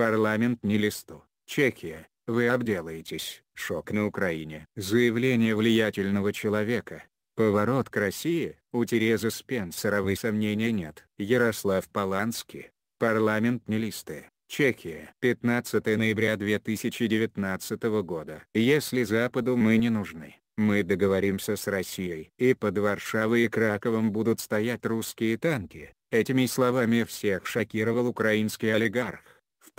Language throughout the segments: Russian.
Парламент не листу. Чехия, вы обделаетесь. Шок на Украине. Заявление влиятельного человека. Поворот к России, у Терезы Спенсера вы сомнения нет. Ярослав Полански. Парламент не листы. Чехия. 15 ноября 2019 года. Если Западу мы не нужны, мы договоримся с Россией. И под Варшавой и Краковом будут стоять русские танки. Этими словами всех шокировал украинский олигарх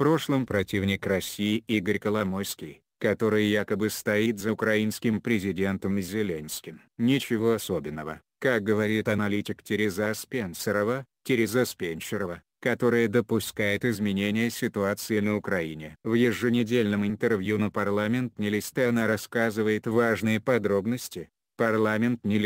прошлом противник России Игорь Коломойский, который якобы стоит за украинским президентом Зеленским. Ничего особенного, как говорит аналитик Тереза Спенсерова, Тереза Спенчерова, которая допускает изменения ситуации на Украине. В еженедельном интервью на парламент не она рассказывает важные подробности. Парламент не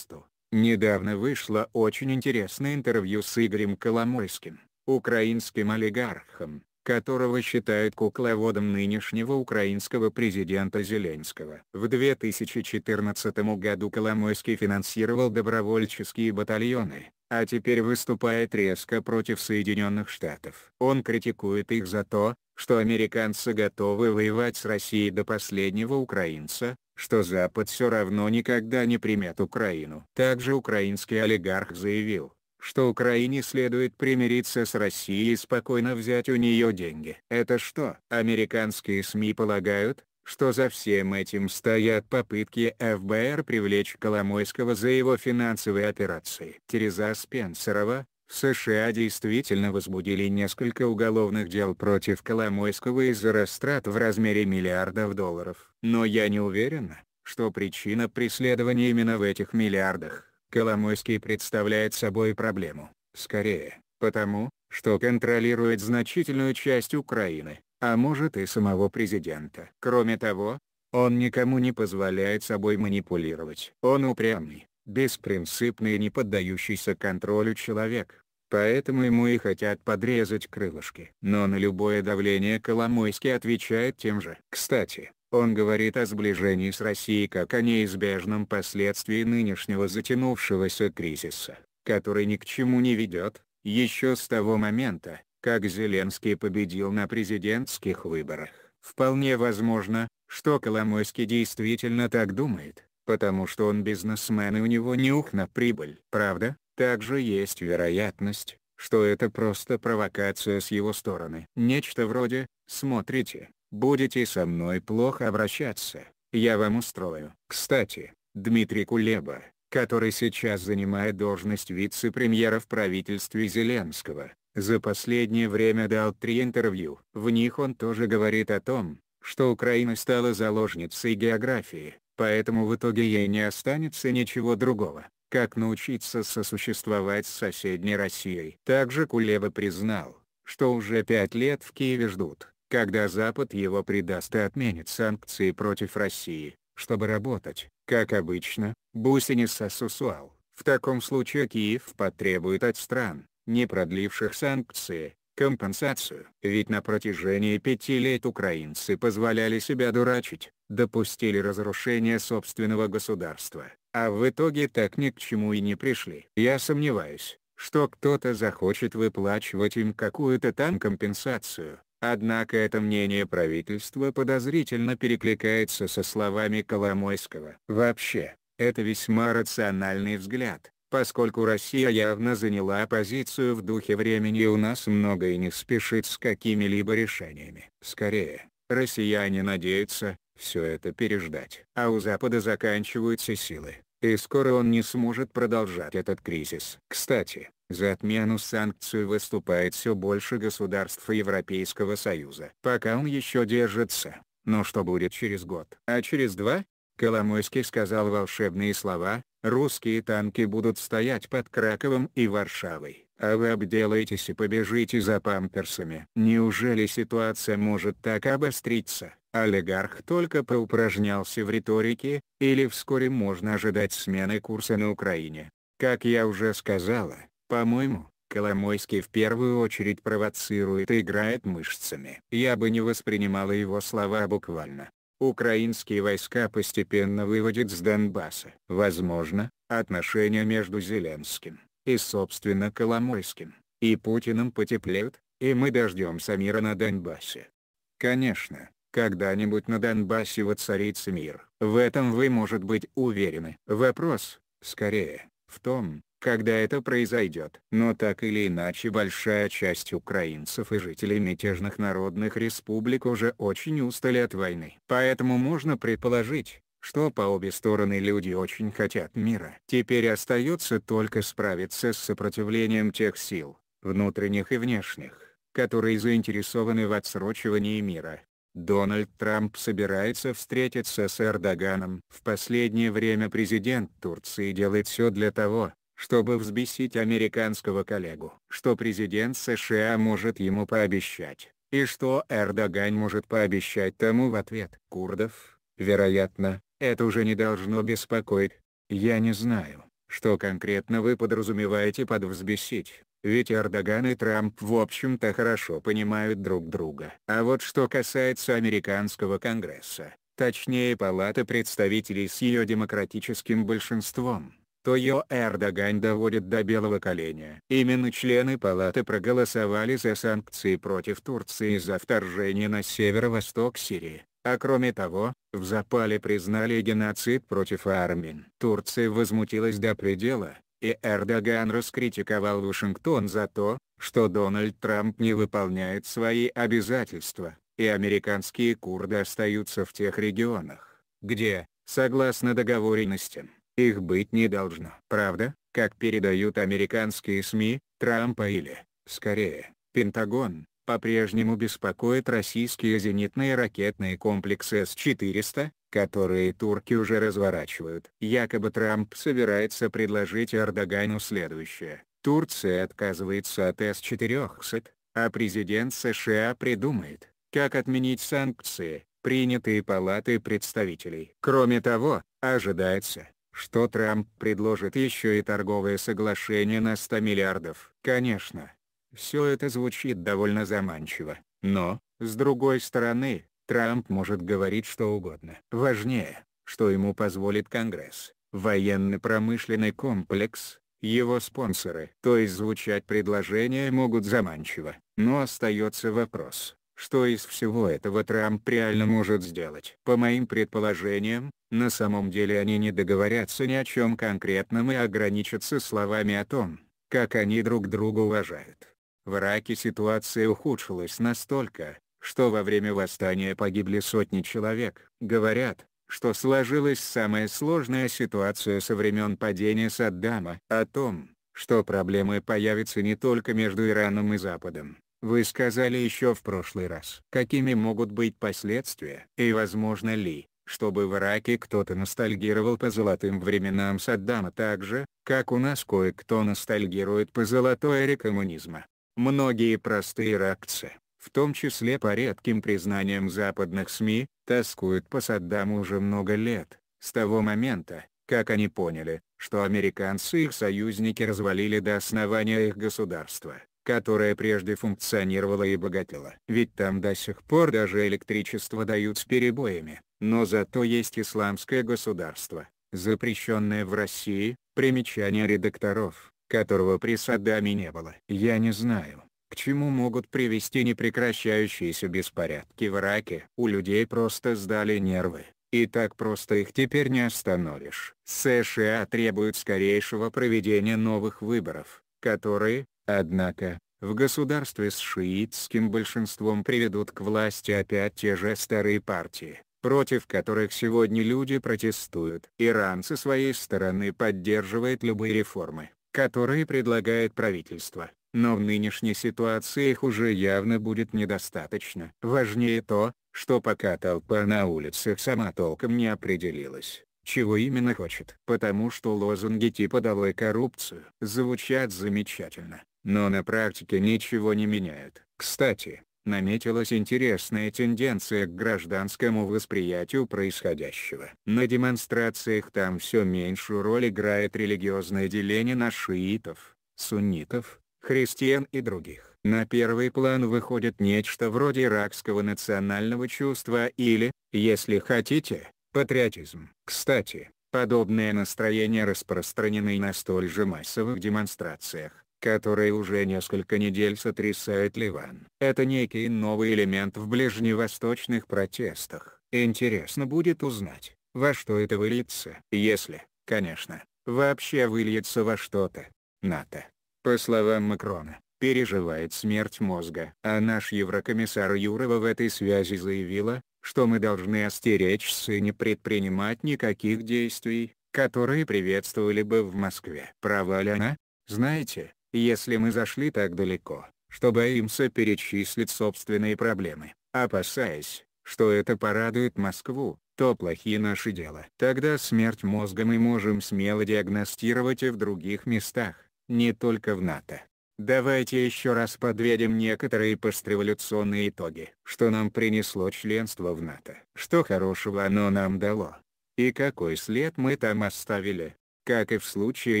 Недавно вышло очень интересное интервью с Игорем Коломойским, украинским олигархом, которого считают кукловодом нынешнего украинского президента Зеленского. В 2014 году Коломойский финансировал добровольческие батальоны, а теперь выступает резко против Соединенных Штатов. Он критикует их за то, что американцы готовы воевать с Россией до последнего украинца, что Запад все равно никогда не примет Украину. Также украинский олигарх заявил, что Украине следует примириться с Россией и спокойно взять у нее деньги. Это что? Американские СМИ полагают, что за всем этим стоят попытки ФБР привлечь Коломойского за его финансовые операции. Тереза Спенсерова, в США действительно возбудили несколько уголовных дел против Коломойского из-за растрат в размере миллиардов долларов. Но я не уверена, что причина преследования именно в этих миллиардах. Коломойский представляет собой проблему, скорее, потому, что контролирует значительную часть Украины, а может и самого президента. Кроме того, он никому не позволяет собой манипулировать. Он упрямый, беспринципный и не поддающийся контролю человек. Поэтому ему и хотят подрезать крылышки. Но на любое давление Коломойский отвечает тем же. Кстати, он говорит о сближении с Россией как о неизбежном последствии нынешнего затянувшегося кризиса, который ни к чему не ведет, еще с того момента, как Зеленский победил на президентских выборах. Вполне возможно, что Коломойский действительно так думает, потому что он бизнесмен и у него нюх на прибыль. Правда, также есть вероятность, что это просто провокация с его стороны. Нечто вроде «смотрите, будете со мной плохо обращаться, я вам устрою. Кстати, Дмитрий Кулеба, который сейчас занимает должность вице-премьера в правительстве Зеленского, за последнее время дал три интервью. В них он тоже говорит о том, что Украина стала заложницей географии, поэтому в итоге ей не останется ничего другого, как научиться сосуществовать с соседней Россией. Также Кулеба признал, что уже пять лет в Киеве ждут, когда Запад его предаст и отменит санкции против России, чтобы работать, как обычно, Бусиниса Сусуал. В таком случае Киев потребует от стран, не продливших санкции, компенсацию. Ведь на протяжении пяти лет украинцы позволяли себя дурачить, допустили разрушение собственного государства, а в итоге так ни к чему и не пришли. Я сомневаюсь, что кто-то захочет выплачивать им какую-то там компенсацию, Однако это мнение правительства подозрительно перекликается со словами Коломойского. Вообще, это весьма рациональный взгляд, поскольку Россия явно заняла позицию в духе времени и у нас много и не спешит с какими-либо решениями. Скорее, россияне надеются, все это переждать. А у Запада заканчиваются силы, и скоро он не сможет продолжать этот кризис. Кстати, за отмену санкций выступает все больше государств Европейского Союза. Пока он еще держится, но что будет через год? А через два? Коломойский сказал волшебные слова, русские танки будут стоять под Краковом и Варшавой, а вы обделаетесь и побежите за памперсами. Неужели ситуация может так обостриться? Олигарх только поупражнялся в риторике, или вскоре можно ожидать смены курса на Украине. Как я уже сказала, по-моему, Коломойский в первую очередь провоцирует и играет мышцами. Я бы не воспринимала его слова буквально. Украинские войска постепенно выводят с Донбасса. Возможно, отношения между Зеленским, и собственно Коломойским, и Путиным потеплеют, и мы дождемся мира на Донбассе. Конечно, когда-нибудь на Донбассе воцарится мир. В этом вы может быть уверены. Вопрос, скорее, в том, когда это произойдет. Но так или иначе большая часть украинцев и жителей мятежных народных республик уже очень устали от войны. Поэтому можно предположить, что по обе стороны люди очень хотят мира. Теперь остается только справиться с сопротивлением тех сил, внутренних и внешних, которые заинтересованы в отсрочивании мира. Дональд Трамп собирается встретиться с Эрдоганом. В последнее время президент Турции делает все для того, чтобы взбесить американского коллегу. Что президент США может ему пообещать, и что Эрдоган может пообещать тому в ответ. Курдов, вероятно, это уже не должно беспокоить. Я не знаю, что конкретно вы подразумеваете под «взбесить». Ведь Эрдоган и Трамп в общем-то хорошо понимают друг друга. А вот что касается американского конгресса, точнее палаты представителей с ее демократическим большинством, то ее Эрдоган доводит до белого коленя. Именно члены палаты проголосовали за санкции против Турции за вторжение на северо-восток Сирии. А кроме того, в запале признали геноцид против армин. Турция возмутилась до предела, и Эрдоган раскритиковал Вашингтон за то, что Дональд Трамп не выполняет свои обязательства, и американские курды остаются в тех регионах, где, согласно договоренностям, их быть не должно. Правда, как передают американские СМИ, Трампа или, скорее, Пентагон, по-прежнему беспокоит российские зенитные ракетные комплексы С-400, которые турки уже разворачивают. Якобы Трамп собирается предложить Эрдогану следующее. Турция отказывается от С-400, а президент США придумает, как отменить санкции, принятые Палатой представителей. Кроме того, ожидается, что Трамп предложит еще и торговое соглашение на 100 миллиардов. Конечно, все это звучит довольно заманчиво, но, с другой стороны, Трамп может говорить что угодно. Важнее, что ему позволит Конгресс, военно-промышленный комплекс, его спонсоры. То есть звучать предложения могут заманчиво, но остается вопрос, что из всего этого Трамп реально может сделать? По моим предположениям, на самом деле они не договорятся ни о чем конкретном и ограничатся словами о том, как они друг друга уважают. В Ираке ситуация ухудшилась настолько, что во время восстания погибли сотни человек. Говорят, что сложилась самая сложная ситуация со времен падения Саддама. О том, что проблемы появятся не только между Ираном и Западом, вы сказали еще в прошлый раз, какими могут быть последствия. И возможно ли, чтобы в Ираке кто-то ностальгировал по золотым временам Саддама так же, как у нас кое-кто ностальгирует по золотой эре коммунизма. Многие простые иракцы, в том числе по редким признаниям западных СМИ, тоскуют по Саддаму уже много лет, с того момента, как они поняли, что американцы и их союзники развалили до основания их государства которая прежде функционировала и богатела. Ведь там до сих пор даже электричество дают с перебоями, но зато есть исламское государство, запрещенное в России, примечание редакторов, которого при Саддаме не было. Я не знаю, к чему могут привести непрекращающиеся беспорядки в Ираке. У людей просто сдали нервы. И так просто их теперь не остановишь. США требуют скорейшего проведения новых выборов, которые, Однако, в государстве с шиитским большинством приведут к власти опять те же старые партии, против которых сегодня люди протестуют. Иран со своей стороны поддерживает любые реформы, которые предлагает правительство, но в нынешней ситуации их уже явно будет недостаточно. Важнее то, что пока толпа на улицах сама толком не определилась, чего именно хочет. Потому что лозунги типа «Долой коррупцию» звучат замечательно, но на практике ничего не меняет. Кстати, наметилась интересная тенденция к гражданскому восприятию происходящего. На демонстрациях там все меньшую роль играет религиозное деление на шиитов, суннитов, христиан и других. На первый план выходит нечто вроде иракского национального чувства или, если хотите, патриотизм. Кстати, подобное настроение распространено и на столь же массовых демонстрациях который уже несколько недель сотрясает Ливан. Это некий новый элемент в ближневосточных протестах. Интересно будет узнать, во что это выльется. Если, конечно, вообще выльется во что-то. НАТО, по словам Макрона, переживает смерть мозга. А наш еврокомиссар Юрова в этой связи заявила, что мы должны остеречься и не предпринимать никаких действий, которые приветствовали бы в Москве. Права ли она? Знаете, если мы зашли так далеко, что боимся перечислить собственные проблемы, опасаясь, что это порадует Москву, то плохие наши дела. Тогда смерть мозга мы можем смело диагностировать и в других местах, не только в НАТО. Давайте еще раз подведем некоторые постреволюционные итоги. Что нам принесло членство в НАТО? Что хорошего оно нам дало? И какой след мы там оставили? Как и в случае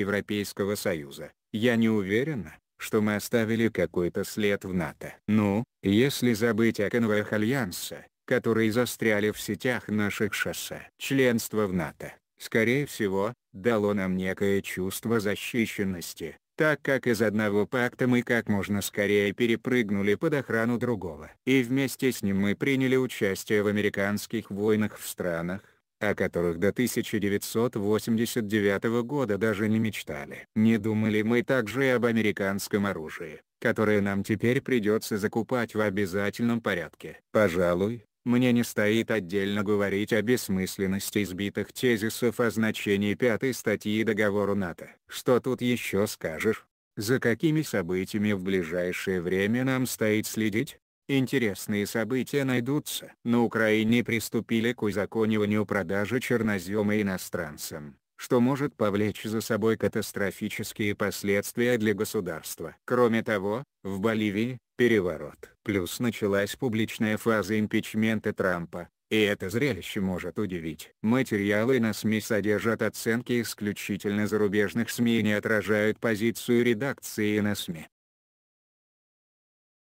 Европейского Союза, я не уверена, что мы оставили какой-то след в НАТО. Ну, если забыть о конвоях Альянса, которые застряли в сетях наших шоссе. Членство в НАТО, скорее всего, дало нам некое чувство защищенности, так как из одного пакта мы как можно скорее перепрыгнули под охрану другого. И вместе с ним мы приняли участие в американских войнах в странах, о которых до 1989 года даже не мечтали. Не думали мы также и об американском оружии, которое нам теперь придется закупать в обязательном порядке. Пожалуй, мне не стоит отдельно говорить о бессмысленности избитых тезисов о значении пятой статьи договора НАТО. Что тут еще скажешь? За какими событиями в ближайшее время нам стоит следить? Интересные события найдутся. На Украине приступили к узакониванию продажи чернозема иностранцам что может повлечь за собой катастрофические последствия для государства. Кроме того, в Боливии – переворот. Плюс началась публичная фаза импичмента Трампа, и это зрелище может удивить. Материалы на СМИ содержат оценки исключительно зарубежных СМИ и не отражают позицию редакции на СМИ.